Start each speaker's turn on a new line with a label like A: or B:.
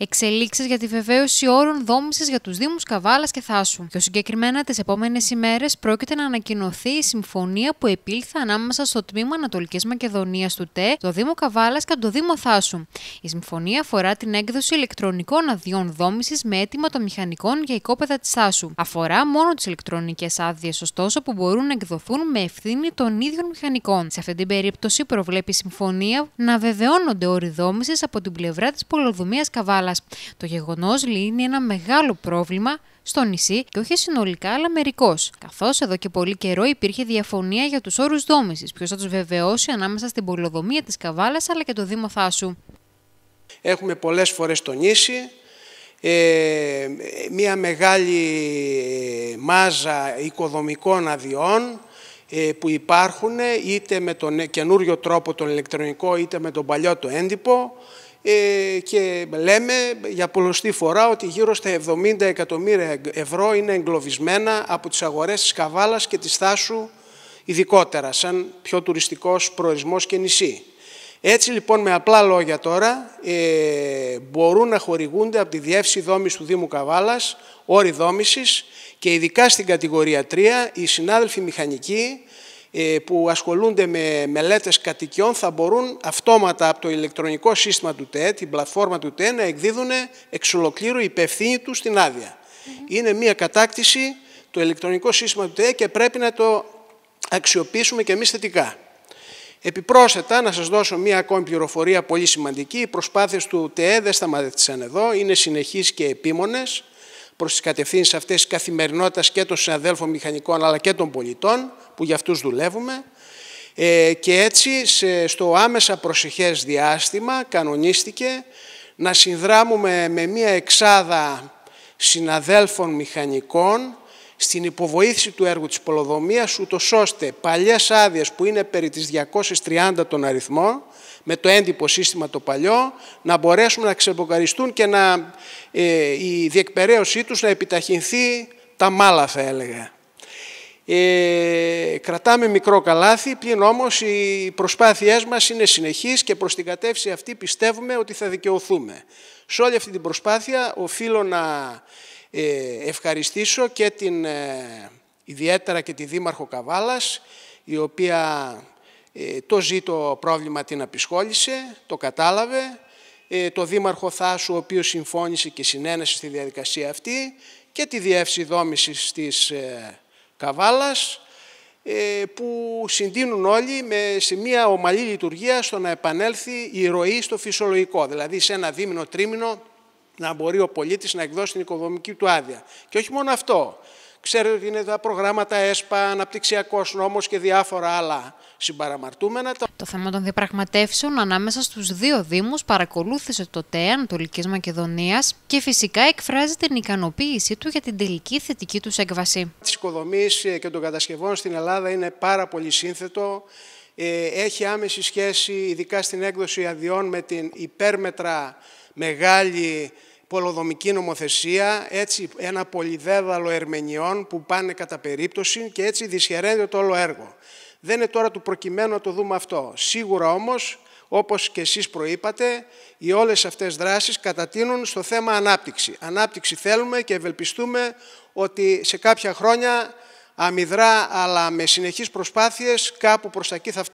A: Εξελίξεις για τη βεβαίωση όρων δόμησης για τους Δήμους Καβάλας και Θάσου. Πιο συγκεκριμένα, τις επόμενες ημέρες πρόκειται να ανακοινωθεί η συμφωνία που επήλθε ανάμεσα στο τμήμα Ανατολικής Μακεδονίας του ΤΕ, το Δήμο Καβάλας και το Δήμο Θάσου. Η συμφωνία αφορά την έκδοση ηλεκτρονικών αδειών δόμησης με αίτημα των μηχανικών για οικόπεδα της Θάσου. Αφορά μόνο τις ηλεκτρονικές άδειες, ωστόσο, που μπορούν να εκδοθούν με ευθύνη των ίδιων μηχανικών. Σε αυτή την περίπτωση, προβλέπει η συμφωνία να βεβαιώνονται όροι δόμησης από την πλευρά της Πολοδομία Καβάλα. Το γεγονός λύνει ένα μεγάλο πρόβλημα στο νησί και όχι συνολικά αλλά μερικώς. Καθώς εδώ και πολύ καιρό υπήρχε διαφωνία για τους όρους δόμησης, ποιος θα τους βεβαιώσει ανάμεσα στην πολυοδομία της Καβάλας αλλά και το Δήμο Θάσου.
B: Έχουμε πολλές φορές τονίσει ε, μια μεγάλη ε, μάζα οικοδομικών αδειών ε, που υπάρχουν είτε με τον καινούριο τρόπο τον ηλεκτρονικό είτε με τον παλιό το έντυπο ε, και λέμε για πολλωστή φορά ότι γύρω στα 70 εκατομμύρια ευρώ είναι εγκλωβισμένα από τις αγορές της Καβάλας και της Θάσου ειδικότερα, σαν πιο τουριστικός προορισμός και νησί. Έτσι λοιπόν με απλά λόγια τώρα ε, μπορούν να χορηγούνται από τη διεύση δόμης του Δήμου Καβάλας όροι δόμησης και ειδικά στην κατηγορία 3 οι συνάδελφοι μηχανικοί ε, που ασχολούνται με μελέτες κατοικιών θα μπορούν αυτόματα από το ηλεκτρονικό σύστημα του ΤΕ, την πλατφόρμα του ΤΕ, να εκδίδουν εξ ολοκλήρου υπευθύνη τους στην άδεια. Είναι μια κατάκτηση το ηλεκτρονικό σύστημα του ΤΕ και πρέπει να το αξιοποιήσουμε και εμείς θετικά. Επιπρόσθετα, να σας δώσω μία ακόμη πληροφορία πολύ σημαντική. Οι προσπάθειες του ΤΕ δεν σταματήσαν εδώ, είναι συνεχείς και επίμονες προς τις κατευθύνσεις αυτές της καθημερινότητας και των συναδέλφων μηχανικών αλλά και των πολιτών που για αυτούς δουλεύουμε ε, και έτσι σε, στο άμεσα προσεχές διάστημα κανονίστηκε να συνδράμουμε με μία εξάδα συναδέλφων μηχανικών στην υποβοήθηση του έργου της Πολοδομίας, ούτως ώστε παλιές άδειες που είναι περί τις 230 τον αριθμό, με το έντυπο σύστημα το παλιό, να μπορέσουν να ξεμποκαριστούν και να, ε, η διεκπαιρέωσή τους να επιταχυνθεί τα μάλα θα έλεγα. Ε, κρατάμε μικρό καλάθι, πλην όμως οι προσπάθειές μας είναι συνεχείς και προς την κατεύθυνση αυτή πιστεύουμε ότι θα δικαιωθούμε. Σε όλη αυτή την προσπάθεια οφείλω να ε, ευχαριστήσω και την, ε, ιδιαίτερα και τη Δήμαρχο Καβάλας, η οποία ε, το ζει το πρόβλημα την απεισχόλησε, το κατάλαβε, το Δήμαρχο Θάσου, ο οποίος συμφώνησε και συνένεσε στη διαδικασία αυτή και τη Διεύση Δόμησης της Καβάλας, που συντείνουν όλοι με, σε μια ομαλή λειτουργία στο να επανέλθει η ροή στο φυσιολογικό. Δηλαδή σε ένα δίμηνο, τρίμηνο να μπορεί ο πολίτης να εκδώσει την οικοδομική του άδεια. Και όχι μόνο αυτό. Ξέρετε ότι είναι τα προγράμματα ΕΣΠΑ, αναπτυξιακός νόμος και διάφορα άλλα συμπαραμαρτούμενα.
A: Το θέμα των διαπραγματεύσεων ανάμεσα στους δύο Δήμους παρακολούθησε το ΤΕ Ανατολικής Μακεδονίας και φυσικά εκφράζει την ικανοποίησή του για την τελική θετική τους έκβαση. Τη
B: οικοδομή ε, και των κατασκευών στην Ελλάδα είναι πάρα πολύ σύνθετο. Ε, έχει άμεση σχέση, ειδικά στην έκδοση αδειών, με την υπέρμετρα μεγάλη πολοδομική νομοθεσία, έτσι ένα πολυδέδαλο ερμενιών που πάνε κατά περίπτωση και έτσι δυσχεραίνεται το όλο έργο. Δεν είναι τώρα του προκειμένου να το δούμε αυτό. Σίγουρα όμως, όπως και εσείς προείπατε, οι όλες αυτές δράσεις κατατείνουν στο θέμα ανάπτυξη. Ανάπτυξη θέλουμε και ευελπιστούμε ότι σε κάποια χρόνια αμυδρά αλλά με συνεχείς προσπάθειες κάπου προς τα εκεί θα